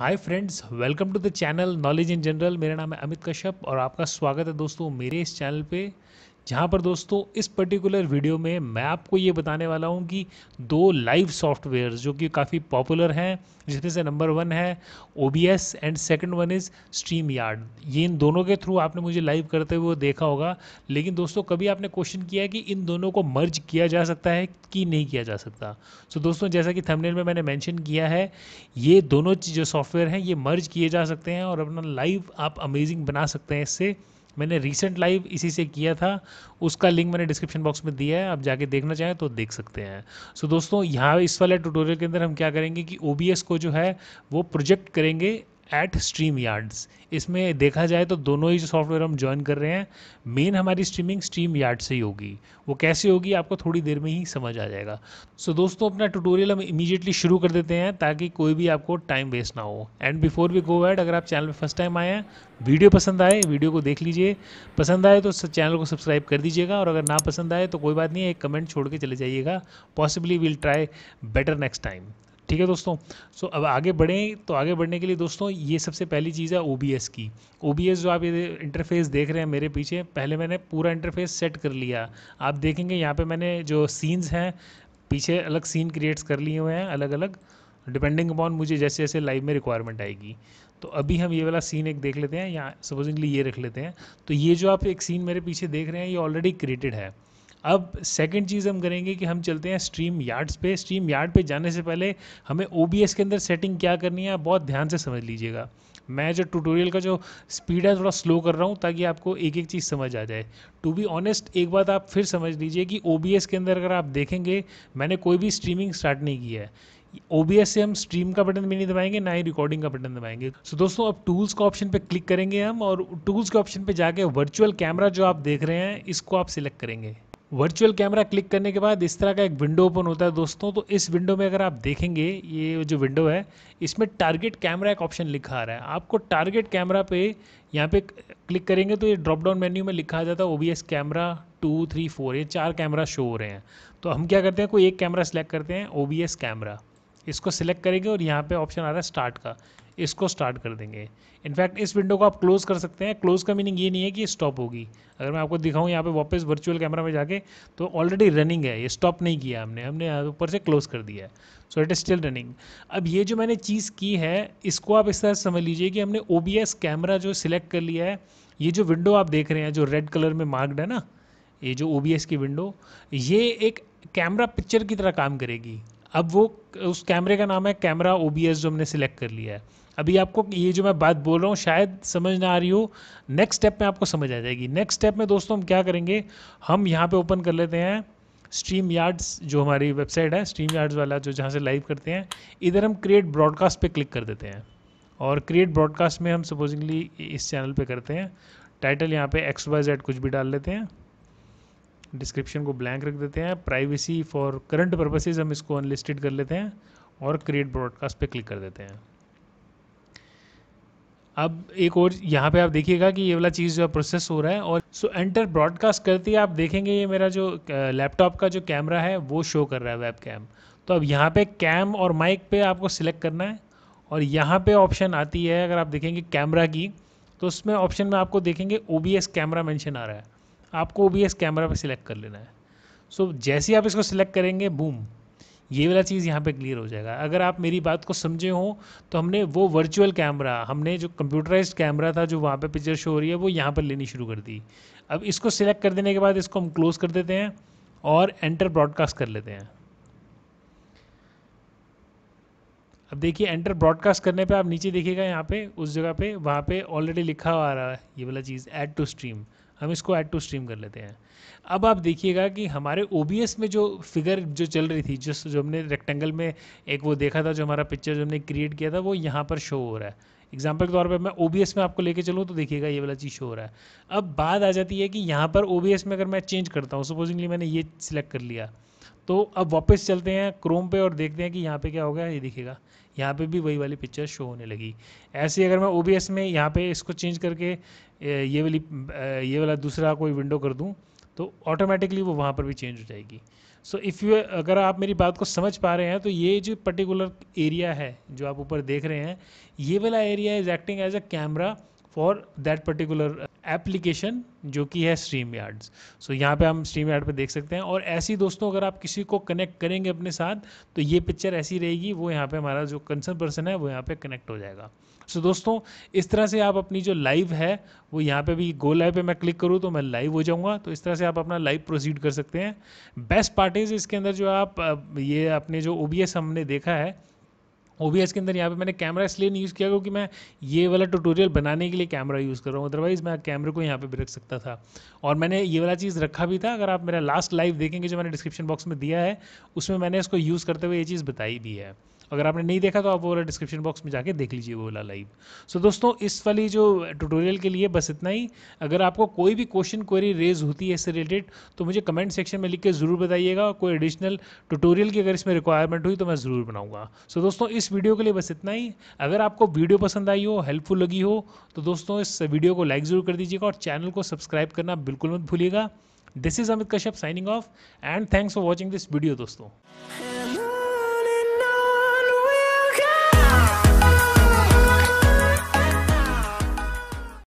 hi friends welcome to the channel knowledge in general मेरा नाम है अमित कश्यप और आपका स्वागत है दोस्तों मेरे इस चैनल पे जहाँ पर दोस्तों इस पर्टिकुलर वीडियो में मैं आपको ये बताने वाला हूँ कि दो लाइव सॉफ्टवेयर जो कि काफ़ी पॉपुलर हैं जिसमें से नंबर वन है O and second one is StreamYard ये इन दोनों के थ्रू आपने मुझे लाइव करते हुए देखा होगा लेकिन दोस्तों कभी आपने क्वेश्चन किया कि इन दोनों को मर्ज किया जा सकता है कि नहीं किया जा सकता सो so, दोस्तों जैसा कि थमनेल में मैंने मैंशन किया है ये दोनों जो सॉफ्टवेयर हैं ये मर्ज किए जा सकते हैं और अपना लाइव आप अमेजिंग बना सकते हैं इससे मैंने रिसेंट लाइव इसी से किया था उसका लिंक मैंने डिस्क्रिप्शन बॉक्स में दिया है आप जाके देखना चाहें तो देख सकते हैं सो so, दोस्तों यहाँ इस वाले ट्यूटोरियल के अंदर हम क्या करेंगे कि ओ को जो है वो प्रोजेक्ट करेंगे एट स्ट्रीम यार्ड्स इसमें देखा जाए तो दोनों ही जो सॉफ्टवेयर हम ज्वाइन कर रहे हैं मेन हमारी स्ट्रीमिंग स्ट्रीम यार्ड से ही होगी वो कैसे होगी आपको थोड़ी देर में ही समझ आ जाएगा सो so, दोस्तों अपना ट्यूटोरियल हम इमीजिएटली शुरू कर देते हैं ताकि कोई भी आपको टाइम वेस्ट ना हो and before we go ad अगर आप चैनल पर फर्स्ट टाइम आए हैं वीडियो पसंद आए वीडियो को देख लीजिए पसंद आए तो चैनल को सब्सक्राइब कर दीजिएगा और अगर ना पसंद आए तो कोई बात नहीं एक कमेंट छोड़ के चले जाइएगा possibly will try better next time ठीक है दोस्तों सो अब आगे बढ़ें तो आगे बढ़ने के लिए दोस्तों ये सबसे पहली चीज़ है ओ की ओ जो आप ये इंटरफेस देख रहे हैं मेरे पीछे पहले मैंने पूरा इंटरफेस सेट कर लिया आप देखेंगे यहाँ पर मैंने जो सीन्स हैं पीछे अलग सीन क्रिएट्स कर लिए हुए हैं अलग अलग डिपेंडिंग अपॉन मुझे जैसे जैसे लाइव में रिक्वायरमेंट आएगी तो अभी हम ये वाला सीन एक देख लेते हैं यहाँ सपोजिंगली ये रख लेते हैं तो ये जो आप एक सीन मेरे पीछे देख रहे हैं ये ऑलरेडी क्रिएटेड है अब सेकंड चीज़ हम करेंगे कि हम चलते हैं स्ट्रीम यार्ड्स पे स्ट्रीम यार्ड पे जाने से पहले हमें ओ के अंदर सेटिंग क्या करनी है आप बहुत ध्यान से समझ लीजिएगा मैं जो ट्यूटोरियल का जो स्पीड है थोड़ा स्लो कर रहा हूँ ताकि आपको एक एक चीज़ समझ आ जाए टू बी ऑनेस्ट एक बात आप फिर समझ लीजिए कि ओ के अंदर अगर आप देखेंगे मैंने कोई भी स्ट्रीमिंग स्टार्ट नहीं किया है ओ से हम स्ट्रीम का बटन भी नहीं दबाएंगे ना ही रिकॉर्डिंग का बटन दबाएंगे सो so, दोस्तों अब टूल्स का ऑप्शन पे क्लिक करेंगे हम और टूल्स के ऑप्शन पे जाके वर्चुअल कैमरा जो आप देख रहे हैं इसको आप सिलेक्ट करेंगे वर्चुअल कैमरा क्लिक करने के बाद इस तरह का एक विंडो ओपन होता है दोस्तों तो इस विंडो में अगर आप देखेंगे ये जो विंडो है इसमें टारगेट कैमरा एक ऑप्शन लिखा आ रहा है आपको टारगेट कैमरा पे यहाँ पे क्लिक करेंगे तो ये ड्रॉप डाउन मेन्यू में लिखा आ जाता है O S camera two three four ये चार कैमरा शो हो रहे हैं तो हम क्या करते हैं कोई एक कैमरा सेलेक्ट करते हैं ओ बी एस कैमरा इसको सिलेक्ट करेंगे और यहाँ पे ऑप्शन आ रहा है स्टार्ट का इसको स्टार्ट कर देंगे इनफैक्ट इस विंडो को आप क्लोज कर सकते हैं क्लोज का मीनिंग ये नहीं है कि स्टॉप होगी अगर मैं आपको दिखाऊँ यहाँ पे वापस वर्चुअल कैमरा में जाके तो ऑलरेडी रनिंग है ये स्टॉप नहीं किया हमने हमने ऊपर से क्लोज कर दिया है so it is still running अब ये जो मैंने चीज़ की है इसको आप इस तरह समझ लीजिए कि हमने ओ कैमरा जो सिलेक्ट कर लिया है ये जो विंडो आप देख रहे हैं जो रेड कलर में मार्क्ड है ना ये जो ओ की विंडो ये एक कैमरा पिक्चर की तरह काम करेगी अब वो उस कैमरे का नाम है कैमरा ओ जो हमने सिलेक्ट कर लिया है अभी आपको ये जो मैं बात बोल रहा हूँ शायद समझ ना आ रही हो नेक्स्ट स्टेप में आपको समझ आ जाएगी नेक्स्ट स्टेप में दोस्तों हम क्या करेंगे हम यहाँ पे ओपन कर लेते हैं स्ट्रीम यार्ड्स जो हमारी वेबसाइट है स्ट्रीम यार्ड्स वाला जो जहाँ से लाइव करते हैं इधर हम क्रिएट ब्रॉडकास्ट पे क्लिक कर देते हैं और क्रिएट ब्रॉडकास्ट में हम सपोजिंगली इस चैनल पे करते हैं टाइटल यहाँ पे एक्स वाई जेड कुछ भी डाल लेते हैं डिस्क्रिप्शन को ब्लैंक रख देते हैं प्राइवेसी फॉर करंट पर्पसेज हम इसको अनलिस्टेड कर लेते हैं और क्रिएट ब्रॉडकास्ट पे क्लिक कर देते हैं अब एक और यहाँ पे आप देखिएगा कि ये वाला चीज़ जो है प्रोसेस हो रहा है और सो एंटर ब्रॉडकास्ट करती है आप देखेंगे ये मेरा जो लैपटॉप का जो कैमरा है वो शो कर रहा है वेब कैम तो अब यहाँ पे कैम और माइक पे आपको सिलेक्ट करना है और यहाँ पे ऑप्शन आती है अगर आप देखेंगे कैमरा की तो उसमें ऑप्शन में आपको देखेंगे ओ कैमरा मैंशन आ रहा है आपको ओ बी एस कैमरा पर सिलेक्ट कर लेना है सो so, जैसे आप इसको सिलेक्ट करेंगे बूम ये वाला चीज़ यहाँ पे क्लियर हो जाएगा अगर आप मेरी बात को समझे हो तो हमने वो वर्चुअल कैमरा हमने जो कंप्यूटराइज्ड कैमरा था जो वहाँ पे पिक्चर शो हो रही है वो यहाँ पर लेनी शुरू कर दी अब इसको सिलेक्ट कर देने के बाद इसको हम क्लोज कर देते हैं और एंटर ब्रॉडकास्ट कर लेते हैं अब देखिए एंटर ब्रॉडकास्ट करने पे आप नीचे देखिएगा यहाँ पे उस जगह पे वहाँ पे ऑलरेडी लिखा हुआ आ रहा है ये वाला चीज़ ऐड टू स्ट्रीम हम इसको ऐड टू स्ट्रीम कर लेते हैं अब आप देखिएगा कि हमारे ओ में जो फिगर जो चल रही थी जिस जो हमने रेक्टेंगल में एक वो देखा था जो हमारा पिक्चर जो हमने क्रिएट किया था वो यहाँ पर शो हो रहा है एग्जाम्पल के तौर पर मैं ओ में आपको लेके चलूँ तो देखिएगा ये वाला चीज़ शो हो रहा है अब बात आ जाती है कि यहाँ पर ओ में अगर मैं चेंज करता हूँ सपोजिंगली मैंने ये सिलेक्ट कर लिया तो अब वापस चलते हैं क्रोम पे और देखते हैं कि यहाँ पे क्या होगा ये दिखेगा यहाँ पे भी वही वाली पिक्चर शो होने लगी ऐसे अगर मैं ओ में यहाँ पे इसको चेंज करके ये वाली ये वाला दूसरा कोई विंडो कर दूँ तो ऑटोमेटिकली वो वहाँ पर भी चेंज हो जाएगी सो so इफ़ यू अगर आप मेरी बात को समझ पा रहे हैं तो ये जो पर्टिकुलर एरिया है जो आप ऊपर देख रहे हैं ये वाला area is acting as a camera for that particular application जो कि है स्ट्रीम यार्ड्स सो यहाँ पे हम स्ट्रीम यार्ड पर देख सकते हैं और ऐसी दोस्तों अगर आप किसी को कनेक्ट करेंगे अपने साथ तो ये पिक्चर ऐसी रहेगी वो यहाँ पे हमारा जो कंसर्न पर्सन है वो यहाँ पे कनेक्ट हो जाएगा सो so, दोस्तों इस तरह से आप अपनी जो लाइव है वो यहाँ पे भी गो लाइव पे मैं क्लिक करूँ तो मैं लाइव हो जाऊँगा तो इस तरह से आप अपना लाइव प्रोसीड कर सकते हैं बेस्ट पार्ट इज़ इसके अंदर जो आप ये अपने जो ओ हमने देखा है ओ के अंदर यहाँ पे मैंने कैमरा इसलिए नहीं यूज़ किया क्योंकि मैं ये वाला ट्यूटोरियल बनाने के लिए कैमरा यूज़ कर रहा हूँ अदरवाइज़ मैं कैमरे को यहाँ पे भी रख सकता था और मैंने ये वाला चीज़ रखा भी था अगर आप मेरा लास्ट लाइव देखेंगे जो मैंने डिस्क्रिप्शन बॉक्स में दिया है उसमें मैंने इसको यूज़ करते हुए ये चीज़ बताई भी है अगर आपने नहीं देखा तो आप वो वाला डिस्क्रिप्शन बॉक्स में जाके देख लीजिए वो वाला लाइव सो so, दोस्तों इस वाली जो ट्यूटोरियल के लिए बस इतना ही अगर आपको कोई भी क्वेश्चन क्वेरी रेज होती है इससे रिलेटेड तो मुझे कमेंट सेक्शन में लिख के ज़रूर बताइएगा कोई एडिशनल ट्यूटोरियल की अगर इसमें रिक्वायरमेंट हुई तो मैं ज़रूर बनाऊंगा सो so, दोस्तों इस वीडियो के लिए बस इतना ही अगर आपको वीडियो पसंद आई हो हेल्पफुल लगी हो तो दोस्तों इस वीडियो को लाइक ज़रूर कर दीजिएगा और चैनल को सब्सक्राइब करना बिल्कुल मत भूलिएगा this is Amit Kashyap signing off and thanks for watching this video दोस्तों